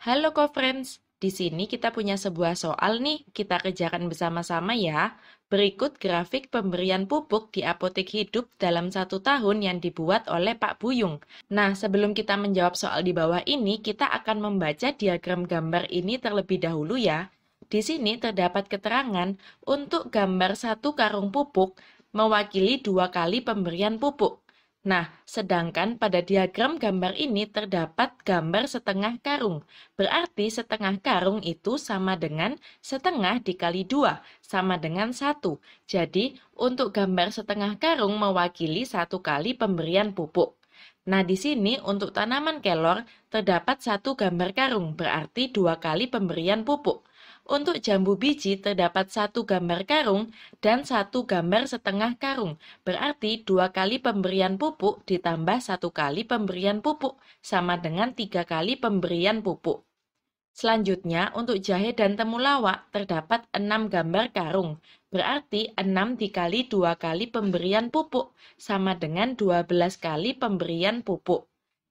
Halo co-friends, di sini kita punya sebuah soal nih, kita kerjakan bersama-sama ya. Berikut grafik pemberian pupuk di apotek hidup dalam satu tahun yang dibuat oleh Pak Buyung. Nah, sebelum kita menjawab soal di bawah ini, kita akan membaca diagram gambar ini terlebih dahulu ya. Di sini terdapat keterangan untuk gambar satu karung pupuk mewakili dua kali pemberian pupuk. Nah, sedangkan pada diagram gambar ini terdapat gambar setengah karung. Berarti setengah karung itu sama dengan setengah dikali dua, sama dengan satu. Jadi, untuk gambar setengah karung mewakili satu kali pemberian pupuk. Nah, di sini untuk tanaman kelor terdapat satu gambar karung, berarti dua kali pemberian pupuk. Untuk jambu biji terdapat satu gambar karung dan satu gambar setengah karung, berarti dua kali pemberian pupuk ditambah satu kali pemberian pupuk, sama dengan tiga kali pemberian pupuk. Selanjutnya, untuk jahe dan temulawak terdapat 6 gambar karung, berarti 6 dikali 2 kali pemberian pupuk, sama dengan 12 kali pemberian pupuk.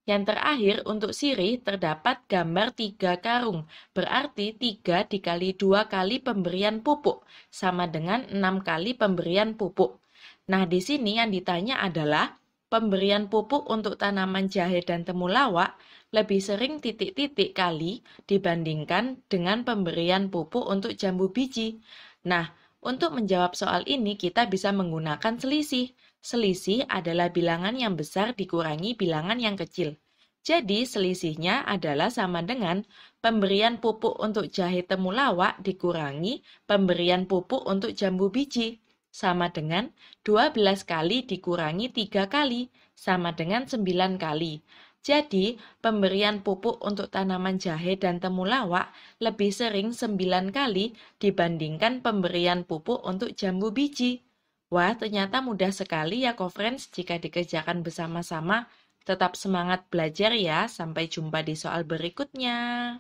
Yang terakhir, untuk sirih terdapat gambar 3 karung, berarti 3 dikali 2 kali pemberian pupuk, sama dengan 6 kali pemberian pupuk. Nah, di sini yang ditanya adalah pemberian pupuk untuk tanaman jahe dan temulawak lebih sering titik-titik kali dibandingkan dengan pemberian pupuk untuk jambu biji. Nah, untuk menjawab soal ini kita bisa menggunakan selisih. Selisih adalah bilangan yang besar dikurangi bilangan yang kecil. Jadi selisihnya adalah sama dengan pemberian pupuk untuk jahe temulawak dikurangi pemberian pupuk untuk jambu biji sama dengan 12 kali dikurangi 3 kali, sama dengan 9 kali. Jadi, pemberian pupuk untuk tanaman jahe dan temulawak lebih sering 9 kali dibandingkan pemberian pupuk untuk jambu biji. Wah, ternyata mudah sekali ya, Kofrens, jika dikerjakan bersama-sama. Tetap semangat belajar ya, sampai jumpa di soal berikutnya.